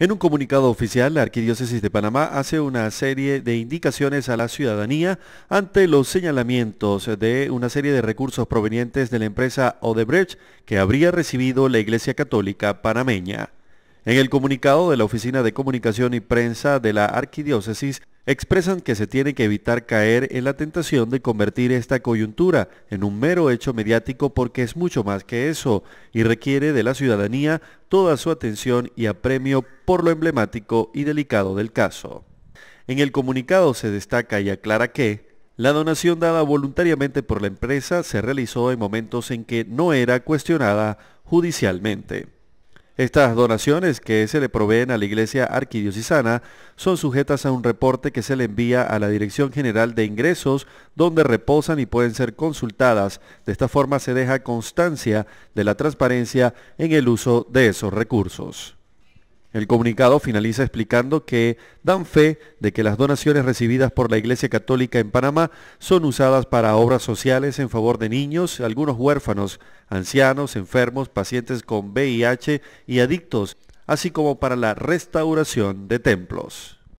En un comunicado oficial, la Arquidiócesis de Panamá hace una serie de indicaciones a la ciudadanía ante los señalamientos de una serie de recursos provenientes de la empresa Odebrecht que habría recibido la Iglesia Católica panameña. En el comunicado de la Oficina de Comunicación y Prensa de la Arquidiócesis, expresan que se tiene que evitar caer en la tentación de convertir esta coyuntura en un mero hecho mediático porque es mucho más que eso y requiere de la ciudadanía toda su atención y apremio por lo emblemático y delicado del caso. En el comunicado se destaca y aclara que, la donación dada voluntariamente por la empresa se realizó en momentos en que no era cuestionada judicialmente. Estas donaciones que se le proveen a la Iglesia Arquidiocesana son sujetas a un reporte que se le envía a la Dirección General de Ingresos, donde reposan y pueden ser consultadas. De esta forma se deja constancia de la transparencia en el uso de esos recursos. El comunicado finaliza explicando que dan fe de que las donaciones recibidas por la Iglesia Católica en Panamá son usadas para obras sociales en favor de niños, algunos huérfanos, ancianos, enfermos, pacientes con VIH y adictos, así como para la restauración de templos.